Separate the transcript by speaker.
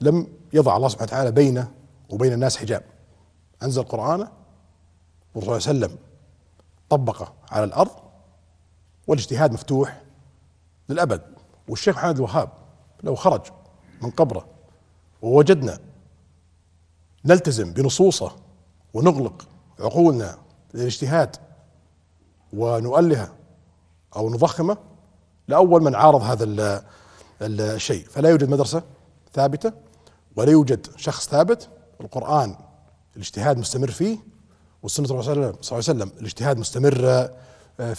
Speaker 1: لم يضع الله سبحانه وتعالى بينه وبين الناس حجاب أنزل قرآنه والرسول صلى الله عليه وسلم طبقه على الأرض والاجتهاد مفتوح للأبد والشيخ محمد الوهاب لو خرج من قبره ووجدنا نلتزم بنصوصه ونغلق عقولنا للاجتهاد ونؤلهه أو نضخمه لأول من عارض هذا الشيء فلا يوجد مدرسة ثابتة ولا يوجد شخص ثابت القرآن الاجتهاد مستمر فيه والسنة صلى الله عليه وسلم الاجتهاد مستمر آه،